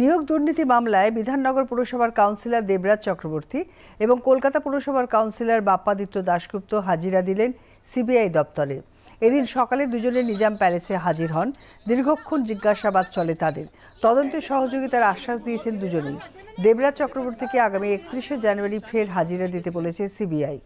নিয়োগ দুর্নীতি মামলায় বিধাননগর পুরসভার কাউন্সিলর দেবরাজ চক্রবর্তী এবং কলকাতা পুরসভার কাউন্সিলর বাপ্পাদিত্য দাশগুপ্ত হাজিরা দিলেন সিবিআই দপ্তরে এদিন সকালে দুজনে নিজাম প্যালেসে হাজির হন দীর্ঘক্ষণ জিজ্ঞাসাবাদ চলে তাদের তদন্তে সহযোগিতার আশ্বাস দিয়েছেন দুজনেই দেবরাজ চক্রবর্তীকে আগামী একত্রিশে জানুয়ারি ফের হাজিরা দিতে বলেছে সিবিআই